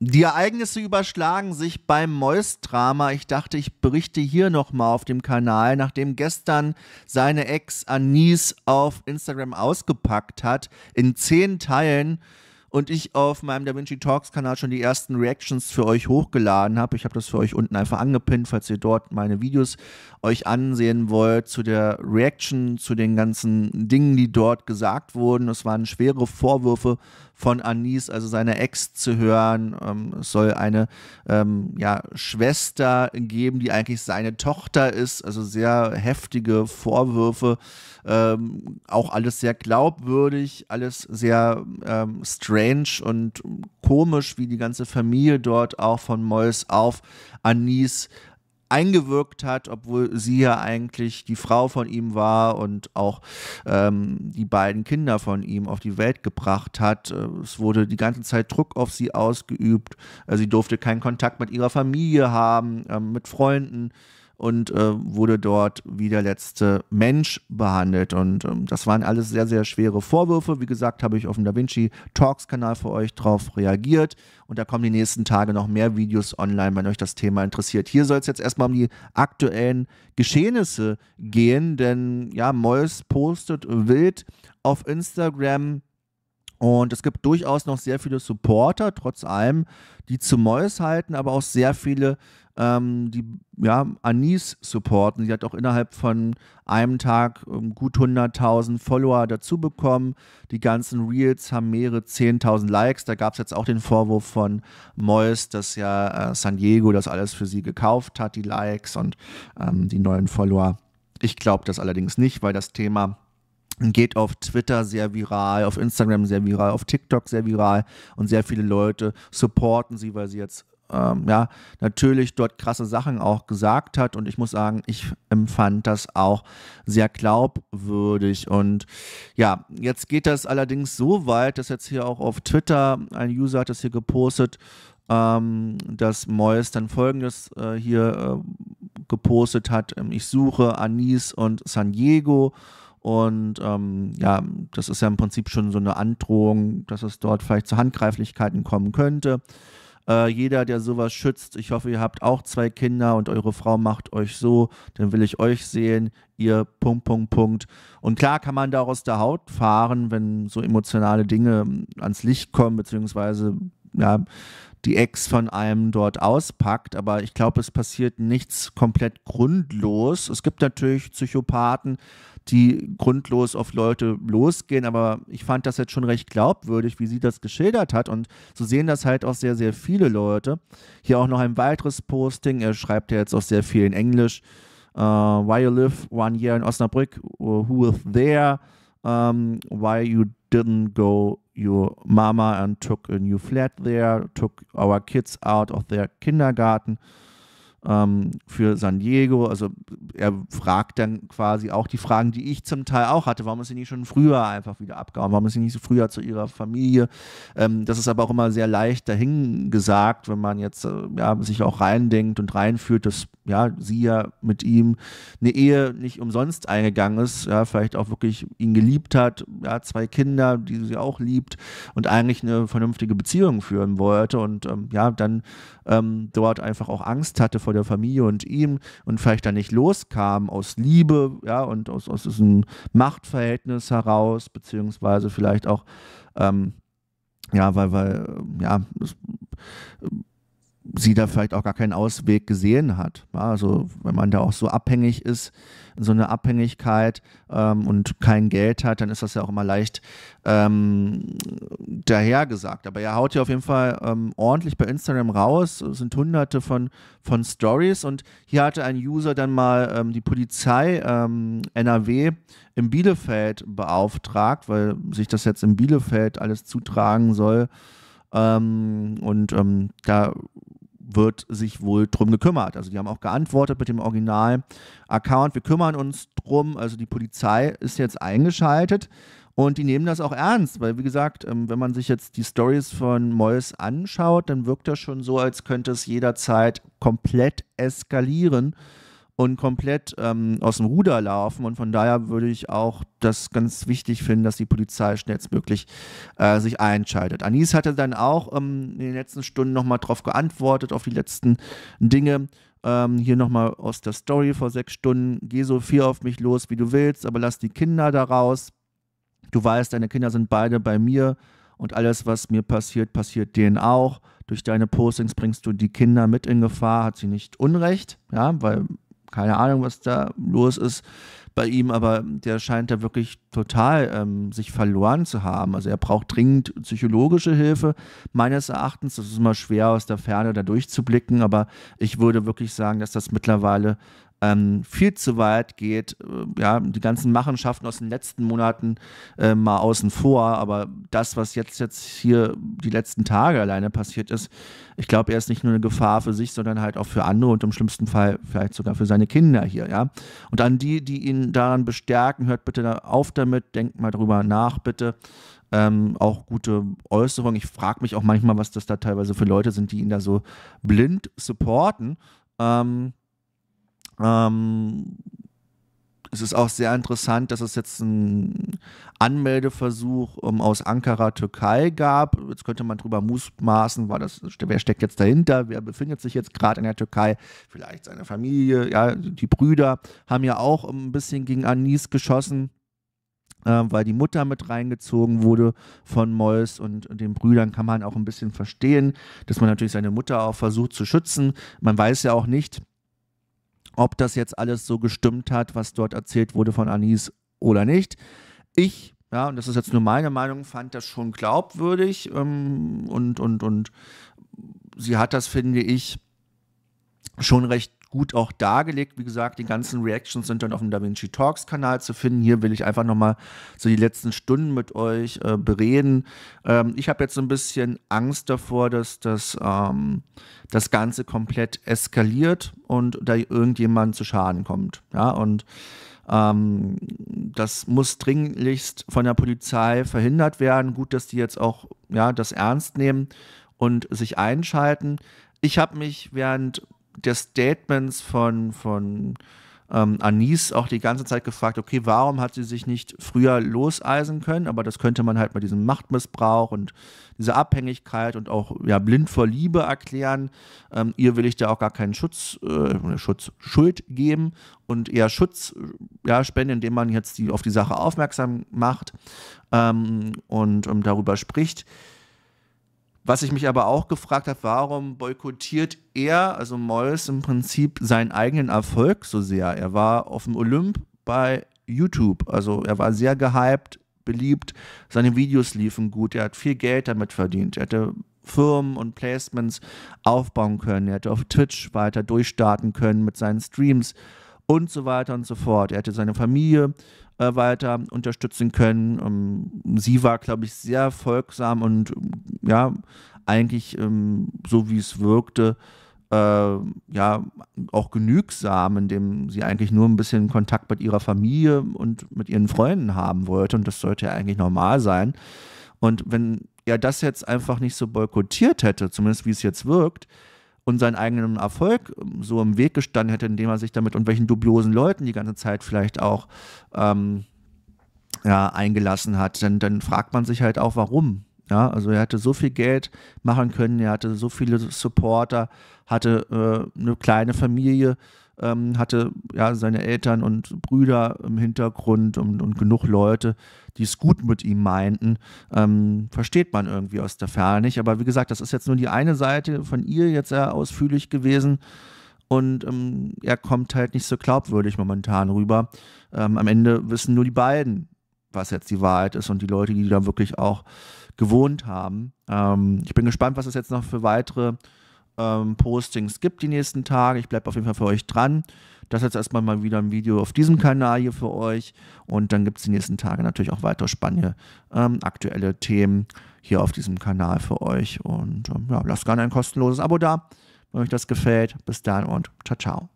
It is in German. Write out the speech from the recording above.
Die Ereignisse überschlagen sich beim Mois-Drama. Ich dachte, ich berichte hier nochmal auf dem Kanal, nachdem gestern seine Ex Anis auf Instagram ausgepackt hat, in zehn Teilen und ich auf meinem DaVinci Talks Kanal schon die ersten Reactions für euch hochgeladen habe. Ich habe das für euch unten einfach angepinnt, falls ihr dort meine Videos euch ansehen wollt zu der Reaction, zu den ganzen Dingen, die dort gesagt wurden. Es waren schwere Vorwürfe von Anis, also seiner Ex, zu hören. Ähm, es soll eine ähm, ja, Schwester geben, die eigentlich seine Tochter ist. Also sehr heftige Vorwürfe. Ähm, auch alles sehr glaubwürdig, alles sehr ähm, strange und ähm, komisch, wie die ganze Familie dort auch von Mois auf Anis eingewirkt hat, obwohl sie ja eigentlich die Frau von ihm war und auch ähm, die beiden Kinder von ihm auf die Welt gebracht hat. Äh, es wurde die ganze Zeit Druck auf sie ausgeübt. Äh, sie durfte keinen Kontakt mit ihrer Familie haben, ähm, mit Freunden und äh, wurde dort wie der letzte Mensch behandelt. Und ähm, das waren alles sehr, sehr schwere Vorwürfe. Wie gesagt, habe ich auf dem Da Vinci Talks Kanal für euch drauf reagiert. Und da kommen die nächsten Tage noch mehr Videos online, wenn euch das Thema interessiert. Hier soll es jetzt erstmal um die aktuellen Geschehnisse gehen, denn ja, Mois postet wild auf Instagram. Und es gibt durchaus noch sehr viele Supporter, trotz allem, die zu Mois halten, aber auch sehr viele, ähm, die ja, Anis supporten. Sie hat auch innerhalb von einem Tag ähm, gut 100.000 Follower dazu bekommen. Die ganzen Reels haben mehrere 10.000 Likes. Da gab es jetzt auch den Vorwurf von Mois, dass ja äh, San Diego das alles für sie gekauft hat, die Likes und ähm, die neuen Follower. Ich glaube das allerdings nicht, weil das Thema geht auf Twitter sehr viral, auf Instagram sehr viral, auf TikTok sehr viral und sehr viele Leute supporten sie, weil sie jetzt ähm, ja, natürlich dort krasse Sachen auch gesagt hat. Und ich muss sagen, ich empfand das auch sehr glaubwürdig. Und ja, jetzt geht das allerdings so weit, dass jetzt hier auch auf Twitter ein User hat das hier gepostet, ähm, dass Mois dann folgendes äh, hier äh, gepostet hat. Ähm, ich suche Anis und San Diego. Und ähm, ja, das ist ja im Prinzip schon so eine Androhung, dass es dort vielleicht zu Handgreiflichkeiten kommen könnte. Äh, jeder, der sowas schützt, ich hoffe, ihr habt auch zwei Kinder und eure Frau macht euch so, dann will ich euch sehen, ihr Punkt, Punkt, Punkt. Und klar kann man da aus der Haut fahren, wenn so emotionale Dinge hm, ans Licht kommen, beziehungsweise ja, die Ex von einem dort auspackt, aber ich glaube, es passiert nichts komplett grundlos. Es gibt natürlich Psychopathen, die grundlos auf Leute losgehen, aber ich fand das jetzt schon recht glaubwürdig, wie sie das geschildert hat und so sehen das halt auch sehr, sehr viele Leute. Hier auch noch ein weiteres Posting, er schreibt ja jetzt auch sehr viel in Englisch. Uh, why you live one year in Osnabrück, who is there, um, ähm, why you didn't go your mama and took a new flat there, took our kids out of their kindergarten. ähm, für San Diego. Also er fragt dann quasi auch die Fragen, die ich zum Teil auch hatte. Warum ist sie nicht schon früher einfach wieder abgehauen? Warum ist sie nicht so früher zu ihrer Familie? Ähm, das ist aber auch immer sehr leicht dahingesagt, wenn man jetzt äh, ja, sich auch reindenkt und reinführt, dass ja, sie ja mit ihm eine Ehe nicht umsonst eingegangen ist, ja, vielleicht auch wirklich ihn geliebt hat, ja, zwei Kinder, die sie auch liebt und eigentlich eine vernünftige Beziehung führen wollte und ähm, ja, dann ähm, dort einfach auch Angst hatte vor der Familie und ihm und vielleicht dann nicht loskam aus Liebe, ja, und aus, aus diesem Machtverhältnis heraus, beziehungsweise vielleicht auch, ähm, ja, weil, weil, ja, es, sie da vielleicht auch gar keinen Ausweg gesehen hat. also wenn man da auch so abhängig ist, so eine Abhängigkeit ähm, und kein Geld hat, dann ist das ja auch immer leicht ähm, dahergesagt. Aber er haut ja auf jeden Fall ähm, ordentlich bei Instagram raus. Es sind hunderte von, von Stories und hier hatte ein User dann mal ähm, die Polizei ähm, NRW in Bielefeld beauftragt, weil sich das jetzt in Bielefeld alles zutragen soll. Ähm, und ähm, da wird sich wohl drum gekümmert. Also die haben auch geantwortet mit dem Original-Account. Wir kümmern uns drum. Also die Polizei ist jetzt eingeschaltet und die nehmen das auch ernst, weil wie gesagt, ähm, wenn man sich jetzt die Stories von Mois anschaut, dann wirkt das schon so, als könnte es jederzeit komplett eskalieren und komplett ähm, aus dem Ruder laufen. Und von daher würde ich auch das ganz wichtig finden, dass die Polizei schnellstmöglich äh, sich einschaltet. Anis hatte dann auch ähm, in den letzten Stunden nochmal drauf geantwortet, auf die letzten Dinge. Ähm, hier nochmal aus der Story vor sechs Stunden. Geh so viel auf mich los, wie du willst, aber lass die Kinder da raus. Du weißt, deine Kinder sind beide bei mir und alles, was mir passiert, passiert denen auch. Durch deine Postings bringst du die Kinder mit in Gefahr, hat sie nicht Unrecht, ja, weil keine Ahnung, was da los ist bei ihm, aber der scheint da wirklich total ähm, sich verloren zu haben. Also er braucht dringend psychologische Hilfe, meines Erachtens. Das ist immer schwer aus der Ferne da durchzublicken, aber ich würde wirklich sagen, dass das mittlerweile ähm, viel zu weit geht. Äh, ja, die ganzen Machenschaften aus den letzten Monaten äh, mal außen vor, aber das, was jetzt, jetzt hier die letzten Tage alleine passiert ist, ich glaube, er ist nicht nur eine Gefahr für sich, sondern halt auch für andere und im schlimmsten Fall vielleicht sogar für seine Kinder hier, ja. Und an die, die ihn daran bestärken, hört bitte auf damit, denkt mal drüber nach, bitte. Ähm, auch gute Äußerungen. Ich frage mich auch manchmal, was das da teilweise für Leute sind, die ihn da so blind supporten. Ähm, ähm, es ist auch sehr interessant, dass es jetzt einen Anmeldeversuch um, ähm, aus Ankara, Türkei gab. Jetzt könnte man drüber mutmaßen, war das, wer steckt jetzt dahinter, wer befindet sich jetzt gerade in der Türkei, vielleicht seine Familie, ja, die Brüder haben ja auch ein bisschen gegen Anis geschossen ähm, weil die Mutter mit reingezogen wurde von Mois und den Brüdern kann man auch ein bisschen verstehen, dass man natürlich seine Mutter auch versucht zu schützen. Man weiß ja auch nicht, ob das jetzt alles so gestimmt hat, was dort erzählt wurde von Anis oder nicht. Ich, ja, und das ist jetzt nur meine Meinung, fand das schon glaubwürdig ähm, und, und, und sie hat das, finde ich, schon recht gut auch dargelegt. Wie gesagt, die ganzen Reactions sind dann auf dem DaVinci Talks Kanal zu finden. Hier will ich einfach nochmal so die letzten Stunden mit euch äh, bereden. Ähm, ich habe jetzt so ein bisschen Angst davor, dass das, ähm, das Ganze komplett eskaliert und da irgendjemand zu Schaden kommt. Ja, und ähm, das muss dringlichst von der Polizei verhindert werden. Gut, dass die jetzt auch ja, das ernst nehmen und sich einschalten. Ich habe mich während der Statements von, von ähm, Anis auch die ganze Zeit gefragt, okay, warum hat sie sich nicht früher loseisen können? Aber das könnte man halt mit diesem Machtmissbrauch und dieser Abhängigkeit und auch ja, blind vor Liebe erklären. Ähm, ihr will ich da auch gar keinen Schutz, äh, Schutz, Schuld geben und eher Schutz ja, spenden, indem man jetzt die, auf die Sache aufmerksam macht ähm, und ähm, darüber spricht. Was ich mich aber auch gefragt habe, warum boykottiert er, also Mois, im Prinzip seinen eigenen Erfolg so sehr? Er war auf dem Olymp bei YouTube, also er war sehr gehypt, beliebt, seine Videos liefen gut, er hat viel Geld damit verdient, er hätte Firmen und Placements aufbauen können, er hätte auf Twitch weiter durchstarten können mit seinen Streams und so weiter und so fort. Er hätte seine Familie äh, weiter unterstützen können. Ähm, sie war, glaube ich, sehr folgsam und ähm, ja, eigentlich ähm, so wie es wirkte, äh, ja, auch genügsam, indem sie eigentlich nur ein bisschen Kontakt mit ihrer Familie und mit ihren Freunden haben wollte. Und das sollte ja eigentlich normal sein. Und wenn er das jetzt einfach nicht so boykottiert hätte, zumindest wie es jetzt wirkt, und seinen eigenen Erfolg ähm, so im Weg gestanden hätte, indem er sich damit und welchen dubiosen Leuten die ganze Zeit vielleicht auch ähm, ja, eingelassen hat, dann, dann fragt man sich halt auch, warum. Ja, also er hatte so viel Geld machen können, er hatte so viele Supporter, hatte äh, eine kleine Familie, ähm, hatte ja seine Eltern und Brüder im Hintergrund und, und genug Leute, die es gut mit ihm meinten. Ähm, versteht man irgendwie aus der Ferne nicht. Aber wie gesagt, das ist jetzt nur die eine Seite von ihr jetzt sehr ausführlich gewesen und ähm, er kommt halt nicht so glaubwürdig momentan rüber. Ähm, am Ende wissen nur die beiden, was jetzt die Wahrheit ist und die Leute, die da wirklich auch gewohnt haben. Ähm, ich bin gespannt, was es jetzt noch für weitere ähm, Postings gibt die nächsten Tage. Ich bleibe auf jeden Fall für euch dran. Das ist jetzt erstmal mal wieder ein Video auf diesem Kanal hier für euch. Und dann gibt es die nächsten Tage natürlich auch weitere spannende ähm, aktuelle Themen hier auf diesem Kanal für euch. Und ähm, ja, lasst gerne ein kostenloses Abo da, wenn euch das gefällt. Bis dann und ciao, ciao.